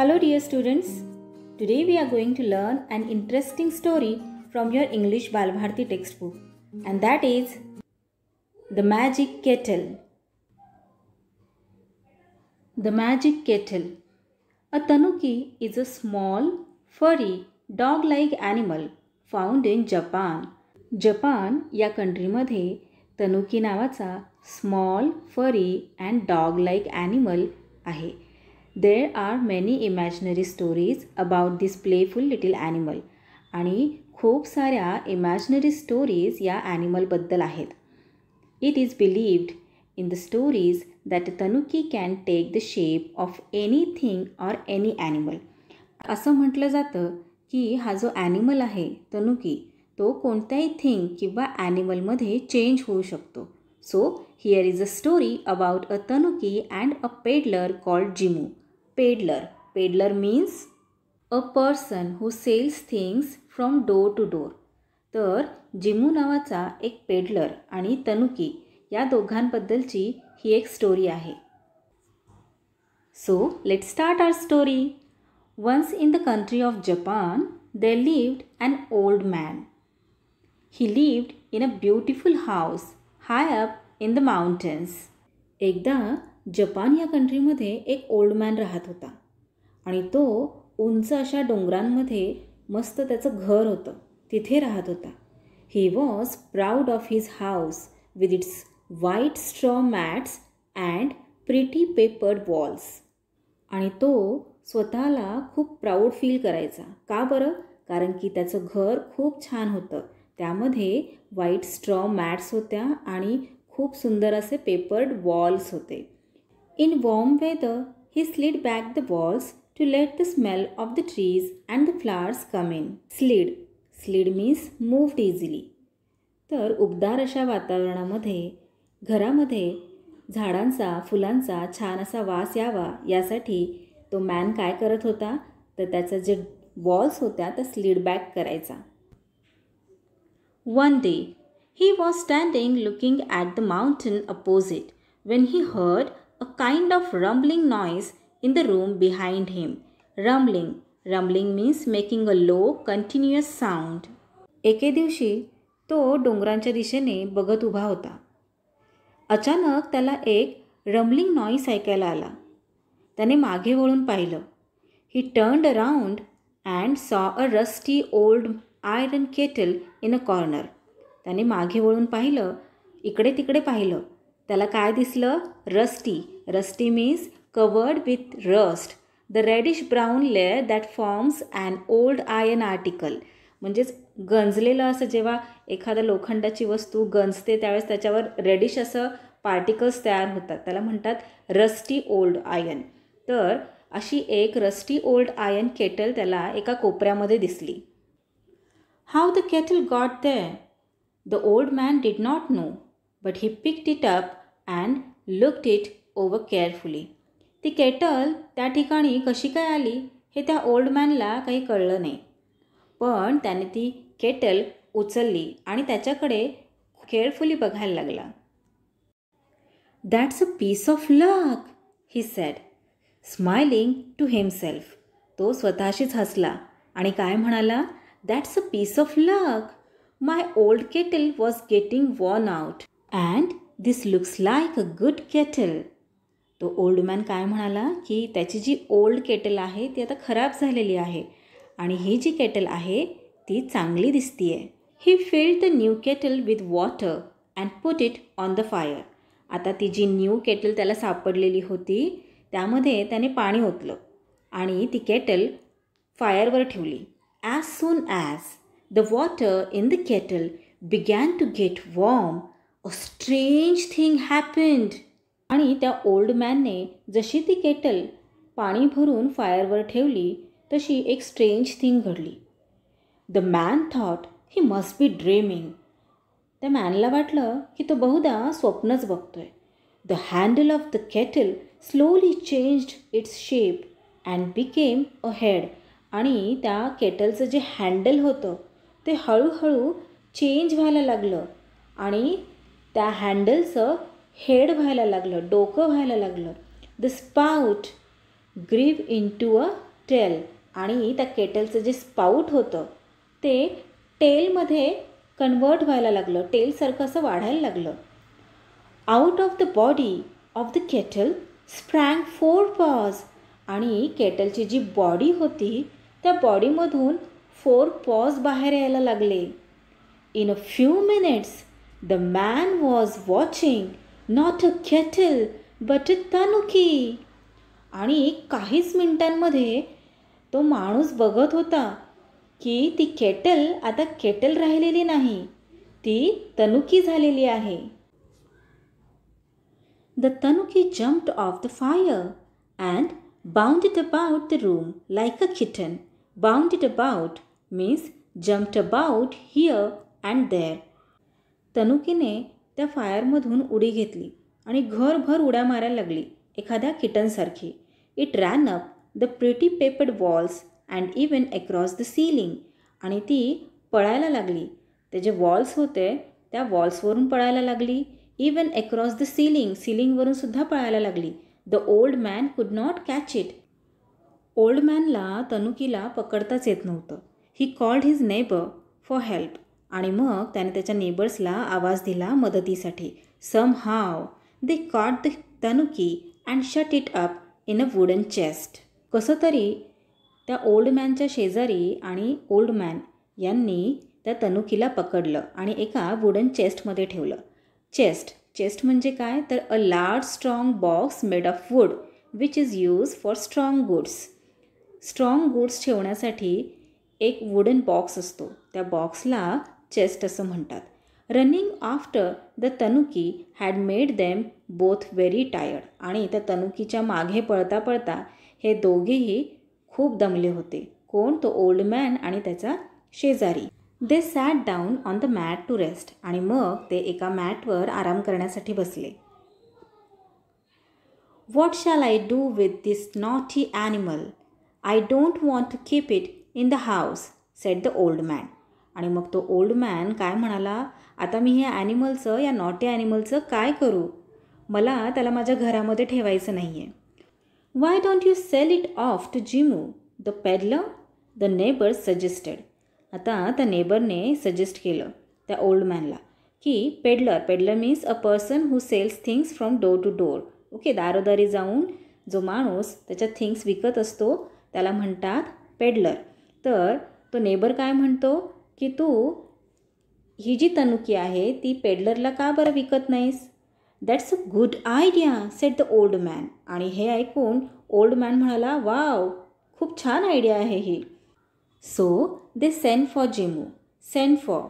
Hello dear students, today we are going to learn an interesting story from your English Balbharti textbook and that is The Magic Kettle. The Magic Kettle A tanuki is a small, furry, dog-like animal found in Japan. Japan या कंट्रीमध्ये तनुकी नावाचा small फरी and dog like animal आहे there are many imaginary stories about this playful little animal आणि खूप साऱ्या imaginary stories या ॲनिमलबद्दल आहेत it is believed in the stories that tanuki can take the shape of anything or any animal असं म्हटलं जातं की हा जो ॲनिमल आहे तनुकी तो कोणत्याही थिंग किंवा ॲनिमलमध्ये चेंज होऊ शकतो so here is a story about a tanuki and a peddler called Jimu peddler peddler means a person who sells things from door to door तर जिमू नावाचा एक पेडलर आणि तनुकी या दोघांबद्दलची ही एक स्टोरी आहे so let start our story once in the country of Japan they lived an old man he lived in a beautiful house high up in the mountains एकदा Japan या कंट्रीमध्ये एक ओल्ड मॅन राहत होता आणि तो उंच अशा डोंगरांमध्ये मस्त त्याचं घर होतं तिथे राहत होता he was proud of his house with its white straw mats and pretty papered walls आणि तो स्वतःला खूप प्राऊड फील करायचा का बरं कारण की त्याचं घर खूप छान होतं त्यामध्ये व्हाईट स्ट्रॉ मॅट्स होत्या आणि खूप सुंदर असे पेपर्ड वॉल्स होते In warm weather, he slid back the walls to let the smell of the trees and the flowers come in. Slid. Slid means moved easily. तर उबदार अशा वातावरणामध्ये घरामध्ये झाडांचा फुलांचा छान असा वास यावा यासाठी तो मॅन काय करत होता तर त्याचा जे वॉल्स होत्या त्या स्लीड बॅक करायचा one day he was standing looking at the mountain opposite when he heard a kind of rumbling noise in the room behind him. Rumbling. Rumbling means making a low continuous sound एके दिवशी तो डोंगरांच्या दिशेने बघत उभा होता अचानक त्याला एक रमलिंग नॉईस ऐकायला आला त्याने मागे वळून पाहिलं ही turned around and saw a rusty old iron kettle in a corner त्याने मागे वळून पाहिलं इकडे तिकडे पाहिलं त्याला काय दिसलं rusty rusty means covered with rust the reddish brown layer that forms and old iron article म्हणजेच गंजलेलं असं जेव्हा एखादं लोखंडाची वस्तू गंजते त्यावेळेस त्याच्यावर रेडिश असं पार्टिकल्स तयार होतात त्याला म्हणतात रस्टी ओल्ड आयन तर अशी एक रस्टी ओल्ड आयन केटल त्याला एका कोपऱ्यामध्ये दिसली how the kettle got the the old man did not know but he pick it up and looked it over carefully ती केटल त्या ठिकाणी कशी काय आली हे त्या ओल्ड मॅनला काही कळलं नाही पण त्याने ती केटल उचलली आणि त्याच्याकडे केअरफुली बघायला लागला that's a piece of luck he said smiling to himself तो स्वतःशीच हसला आणि काय म्हणाला that's a piece of luck my old kettle was getting worn out and this looks like a good kettle तो ओल्ड मॅन काय म्हणाला की त्याची जी ओल्ड केटल आहे ती आता खराब झालेली आहे आणि ही जी केटल आहे ती चांगली दिसती आहे he filled the new kettle with water and put it on the fire आता ती जी न्यू केटल त्याला सापडलेली होती त्यामध्ये त्याने पाणी ओतलं आणि ती केटल फायरवर ठेवली as soon as the water in the kettle began to get warm a strange thing happened आणि त्या ओल्ड मॅनने जशी ती केटल पाणी भरून फायरवर ठेवली तशी एक स्ट्रेंज थिंग घडली the man thought he must be dreaming त्या मॅनला वाटलं की तो बहुधा स्वप्नच बघतोय the handle of the kettle slowly changed its shape and became a head आणि त्या केटलचं जे हँडल होतं ते हळूहळू चेंज व्हायला लागलं आणि त्या हँडलचं हेड व्हायला लागलं डोकं व्हायला लागलं द स्पाऊट ग्रीव इन टू अ टेल आणि त्या केटलचं जे स्पाऊट होतं ते टेलमध्ये कन्वर्ट व्हायला लागलं टेलसारखं असं वाढायला लागलं out of the body of the kettle sprang four paws आणि केटलची जी बॉडी होती त्या बॉडीमधून फोर पॉज बाहेर यायला लागले in a few minutes The man was watching not a kettle but a tanuki. आणि काहीच मिनिटांमध्ये तो माणूस बघत होता की ती केटल आता केटल राहिलेली नाही ती तनुकी झालेली आहे the tanuki jumped off the fire and bounded about the room like a kitten bounded about means jumped about here and there तनुकीने त्या फायरमधून उडी घेतली आणि घरभर उड्या मारायला लागली एखाद्या किटनसारखी it ran up the pretty papered walls and even across the ceiling आणि ती पळायला लागली ते जे वॉल्स होते त्या वॉल्सवरून पळायला लागली इवन अक्रॉस द सीलिंग सिलिंगवरून सुद्धा पळायला लागली the old man could not catch it old मॅनला तनुकीला पकडताच येत नव्हतं he called his neighbour for help आणि मग त्याने त्याच्या नेबर्सला आवाज दिला मदतीसाठी somehow they caught the tanuki and shut it up in a wooden chest कसं तरी त्या ओल्ड मॅनच्या शेजारी आणि ओल्ड मॅन यांनी त्या तनुकीला पकडलं आणि एका वुडन चेस्टमध्ये ठेवलं चेस्ट चेस्ट म्हणजे काय तर a large strong box made of wood which is use for strong goods strong goods ठेवण्यासाठी एक वुडन बॉक्स असतो त्या बॉक्सला चेस्ट असं म्हणतात running after the tanuki had made them both very tired आणि त्या तनुकीच्या मागे पळता पळता हे दोघेही खूप दमले होते कोण तो ओल्ड मॅन आणि त्याचा शेजारी they sat down on the mat to rest आणि मग ते एका मॅटवर आराम करण्यासाठी बसले what shall I do with this ही animal I don't want to keep it in the house said the old man आणि मग तो ओल्ड मॅन काय म्हणाला आता मी हे ॲनिमलचं या नॉटी ॲनिमलचं काय करू मला त्याला माझ्या घरामध्ये ठेवायचं नाही आहे why don't you sell it off to Jimu the peddler the neighbour suggested आता त्या नेबरने सजेस्ट केलं त्या ओल्ड मॅनला की peddler peddler means a person who sells things from door to door okay दारोदारी जाऊन जो माणूस त्याच्या थिंग्स विकत असतो त्याला म्हणतात पेडलर तर तो नेबर काय म्हणतो की तू ही जी तनुकी आहे ती पेडलरला का बरं विकत नाहीस that's a good idea said the old man आणि हे ऐकून ओल्ड मॅन म्हणाला वाव खूप छान आयडिया आहे he so they send for Jimmu send for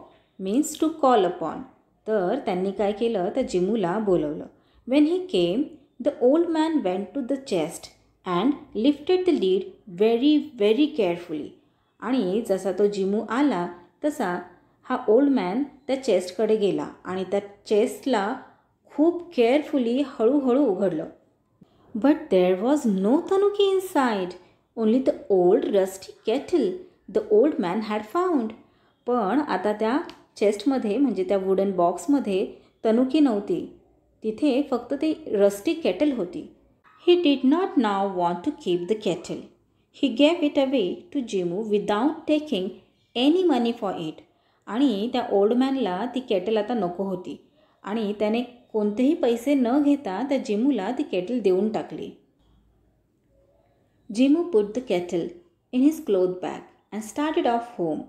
means to call upon तर त्यांनी काय केलं तर जिमूला बोलवलं when he came the old man went to the chest and lifted the lid very very carefully आणि जसा तो जिमू आला तसा हा ओल्ड मॅन त्या चेस्टकडे गेला आणि त्या चेस्टला खूप केअरफुली हळूहळू उघडलं but there was no tanuki inside only the old rusty kettle the old man had found पण आता त्या चेस्टमध्ये म्हणजे त्या वुडन बॉक्समध्ये तनुकी नव्हती तिथे फक्त ती रस्टी केटल होती he did not now want to keep the kettle he gave it away to Jimmu without taking any money for it आणि त्या ओल्ड मॅनला ती केटल आता नको होती आणि त्याने कोणतेही पैसे न घेता त्या जिमूला ती केटल देऊन टाकली Jimmu put the kettle in his cloth bag and started off home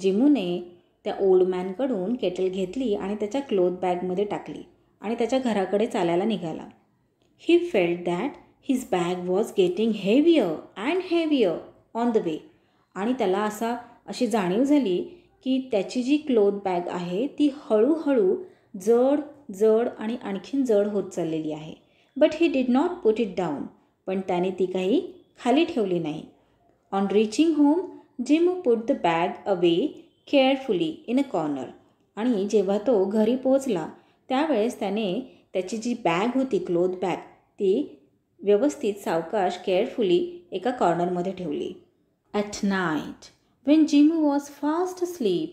जिमूने त्या ओल्ड मॅनकडून केटल घेतली आणि त्याच्या क्लोथ बॅगमध्ये टाकली आणि त्याच्या घराकडे चालायला निघाला he felt that his bag was getting heavier and heavier on the way आणि त्याला असा अशी जाणीव झाली की त्याची जी क्लोथ बॅग आहे ती हळूहळू जड जड आणि आणखीन जड होत चाललेली आहे but he did not put it down पण त्याने ती काही खाली ठेवली नाही on reaching home Jim put the bag away carefully in a corner आणि जेव्हा तो घरी पोचला त्यावेळेस त्याने त्याची जी बॅग होती क्लोथ बॅग ती व्यवस्थित सावकाश केअरफुली एका कॉर्नरमध्ये ठेवली at night When Jimmy was fast asleep,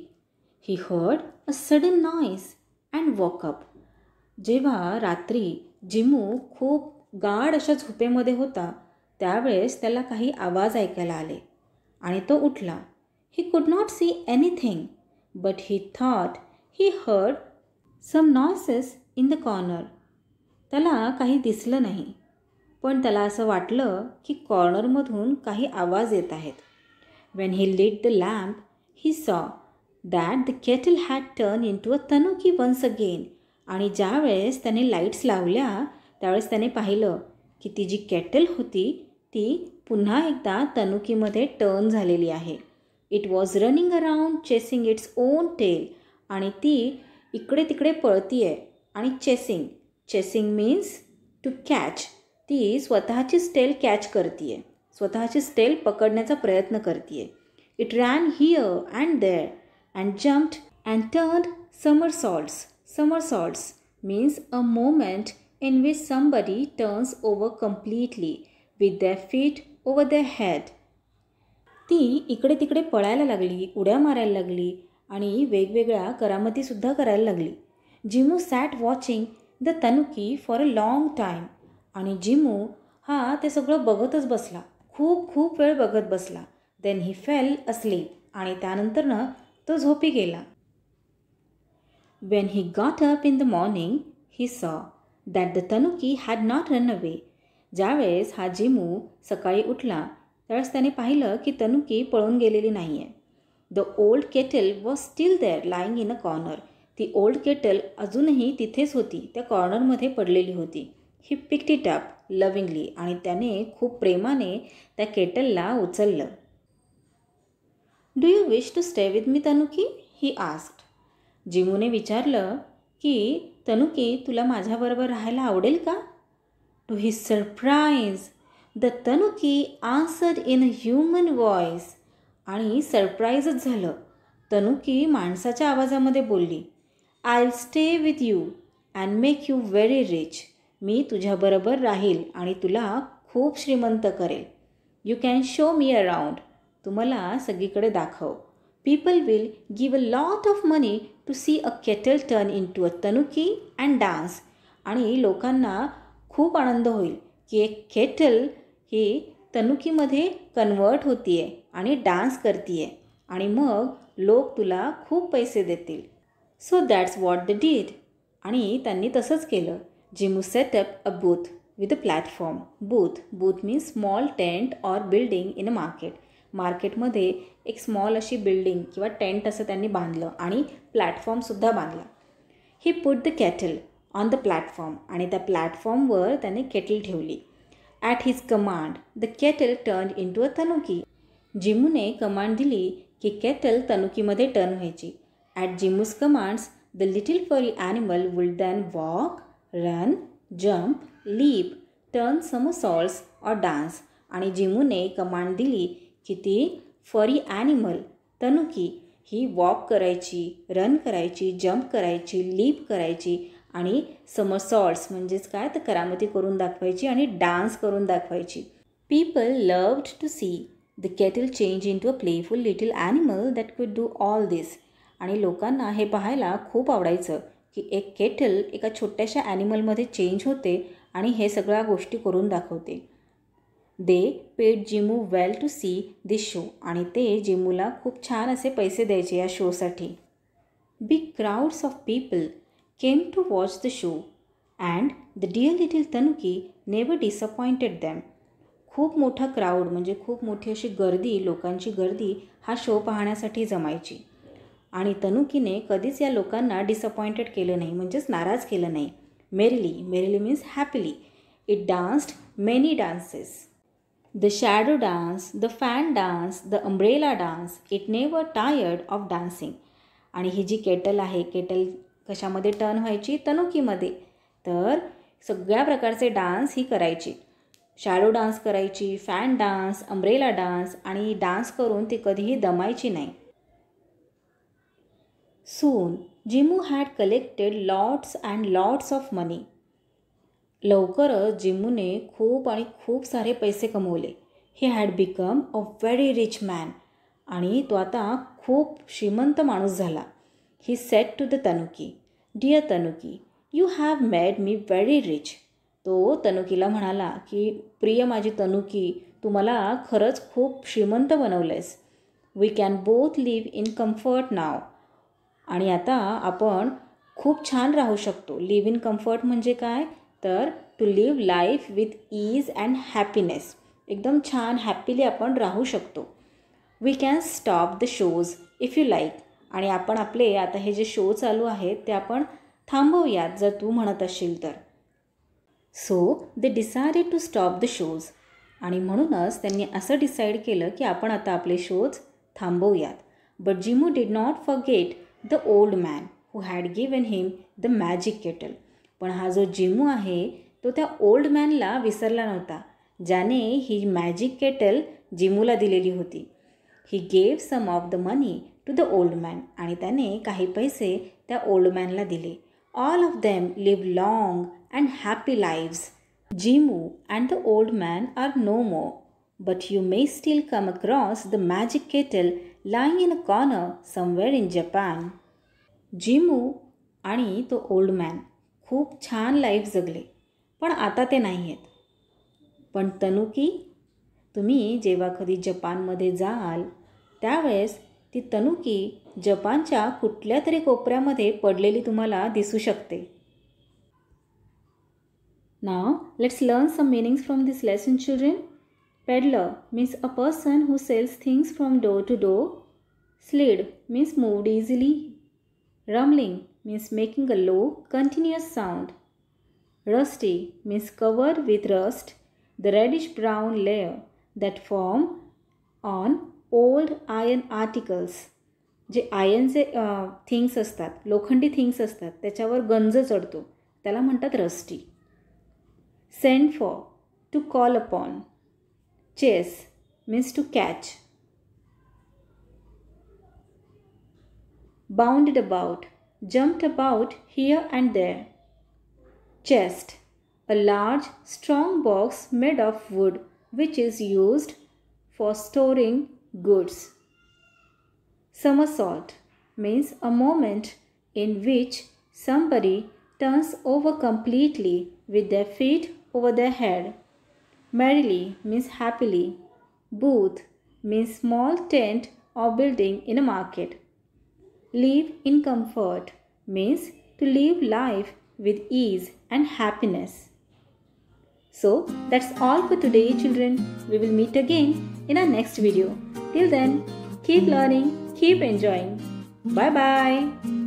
he heard a sudden noise and woke up. जेव्हा रात्री जिमू खूप गाढ अशा झोपेमध्ये होता त्यावेळेस त्याला काही आवाज ऐकायला आले आणि तो उठला he could not see anything but he thought he heard some noises in the corner त्याला काही दिसलं नाही पण त्याला असं वाटलं की कॉर्नरमधून काही आवाज येत आहेत When he lit the lamp, he saw that the kettle had turned into a तनुकी once again. आणि ज्या वेळेस त्याने लाईट्स लावल्या त्यावेळेस त्याने पाहिलं की ती जी केटल होती ती पुन्हा एकदा तनुकीमध्ये टर्न झालेली आहे it was running around chasing its own tail आणि ती इकडे तिकडे पळती आहे आणि chasing chasing means to catch ती स्वतःचीच टेल कॅच करते आहे स्वतःची स्टेल पकडण्याचा प्रयत्न करते it ran here and there and jumped and turn somersaults somersaults means a moment in which somebody turns over completely with the feet over the head ती इकडे तिकडे पळायला लागली उड्या मारायला लागली आणि वेगवेगळ्या करामतीसुद्धा करायला लागली Jimmu sat watching the tanuki for a long time आणि जिमू हा ते सगळं बघतच बसला खूप खूप वेळ बघत बसला देन ही फेल असली आणि त्यानंतरनं तो झोपी गेला when he got up in the morning he saw that the tanuki had not run away ज्यावेळेस हा जिमू सकाळी उठला त्यावेळेस त्याने पाहिलं की तनुकी पळून गेलेली नाही आहे the old kettle was still there lying in a corner ती ओल्ड केटल अजूनही तिथेच होती त्या कॉर्नरमध्ये पडलेली होती he picked it up lovingly आणि त्याने खूप प्रेमाने त्या केटलला उचललं do you wish to stay with me tanuki he asked जिमूने विचारलं की तनुकी तुला माझ्याबरोबर राहायला आवडेल का to his surprise the tanuki answer in a human voice आणि सरप्राईजच झालं तनुकी माणसाच्या आवाजामध्ये बोलली I stay with you and make you very rich मी तुझ्याबरोबर राहील आणि तुला खूप श्रीमंत करेल you can show me around तुम्हाला सगळीकडे दाखव people will give a lot of money to see a kettle turn into a tanuki and dance आणि लोकांना खूप आनंद होईल की एक केटल ही तनुकीमध्ये कन्वर्ट होती आहे आणि डान्स करती आहे आणि मग लोक तुला खूप पैसे देतील so that's what they did आणि त्यांनी तसंच केलं जिमू set up a booth with a platform. Booth. Booth means small tent or building in a market. मार्केटमध्ये एक स्मॉल अशी बिल्डिंग किंवा टेंट असं त्यांनी बांधलं आणि प्लॅटफॉर्मसुद्धा बांधला he put the kettle on the platform आणि त्या प्लॅटफॉर्मवर त्याने केटल ठेवली at his command the kettle turn into a tanuki जिमूने कमांड दिली की केटल तनुकीमध्ये टर्न व्हायची at Jimmu's commands the little furry animal would then walk run jump leap turn saults or dance आणि जिमूने command दिली की ती फरी ॲनिमल तनुकी ही वॉक करायची रन करायची जम्प करायची लीप करायची आणि समसॉल्ट्स म्हणजेच काय तर करामती करून दाखवायची आणि डान्स करून दाखवायची people loved to see the kettle change into a playful little animal that could do all this आणि लोकांना हे पाहायला खूप आवडायचं की एक केटल एका छोट्याशा ॲनिमलमध्ये चेंज होते आणि हे सगळ्या गोष्टी करून दाखवते they paid Jimmu well to see this show आणि ते जिमूला खूप छान असे पैसे द्यायचे या शोसाठी big crowds of people came to watch the show and the dear little tanuki never disappointed them खूप मोठा क्राऊड म्हणजे खूप मोठी अशी गर्दी लोकांची गर्दी हा शो पाहण्यासाठी जमायची आणि तनुकीने कधीच या लोकांना डिसअपॉइंटेड केलं नाही म्हणजेच नाराज केलं नाही merrily merrily means happily it danced many dances the shadow dance the fan dance the umbrella dance it never tired of dancing आणि ही जी केटल आहे केटल कशामध्ये टर्न व्हायची तनुकीमध्ये तर सगळ्या प्रकारचे डान्स ही करायची शॅडो डान्स करायची फॅन डान्स अम्ब्रेला डान्स आणि डान्स करून ती कधीही दमायची नाही soon Jimmu had collected lots and lots of money लवकरच जिमूने खूप आणि खूप सारे पैसे कमवले he had become a very rich man आणि तो आता खूप श्रीमंत माणूस झाला he said to the tanuki dear tanuki you have made me very rich तो तनुकीला म्हणाला की प्रिय माझी तनुकी तू मला खरंच खूप श्रीमंत आहेस we can both live in comfort now आणि आता आपण खूप छान राहू शकतो लिव्ह इन कम्फर्ट म्हणजे काय तर to live life with ease and happiness एकदम छान हॅपीली आपण राहू शकतो we can stop the shows if you like आणि आपण आपले आता हे जे शो चालू आहेत ते आपण थांबवूयात जर तू म्हणत असशील तर so they decided to stop the shows आणि म्हणूनच त्यांनी असं डिसाईड केलं की आपण आता आपले शोज थांबवूयात but Jimmu did not get the old man who had given him the magic kettle पण हा जो जिमू आहे तो त्या ओल्ड मॅनला विसरला नव्हता ज्याने ही मॅजिक केटल जिमूला दिलेली होती he gave some of the money to the old man आणि त्याने काही पैसे त्या ओल्ड मॅनला दिले all of them live long and happy lives Jimmu and the old man are no more but you may still come across the magic kettle lying in कॉन corner somewhere in Japan Jimmu आणि तो old man खूप छान life जगले पण आता ते नाही आहेत पण तनुकी तुम्ही जेव्हा कधी जपानमध्ये जाल त्यावेळेस ती तनुकी जपानच्या कुठल्या तरी कोपऱ्यामध्ये पडलेली तुम्हाला दिसू शकते ना let's learn some meanings from this lesson children peddler means a person who sells things from door to door slid means moved easily rumbling means making a low continuous sound rusty means cover with rust the reddish brown layer that form on old iron articles जे आयनचे things असतात लोखंडी things असतात त्याच्यावर गंज चढतो त्याला म्हणतात rusty send for to call upon Chase means to catch. Bounded about, jumped about here and there. Chest, a large, strong box made of wood which is used for storing goods. Somersault means a moment in which somebody turns over completely with their feet over their head. Merrily means happily. Booth means small tent or building in a market. Live in comfort means to live life with ease and happiness. So that's all for today, children. We will meet again in our next video. Till then, keep learning, keep enjoying. Bye bye.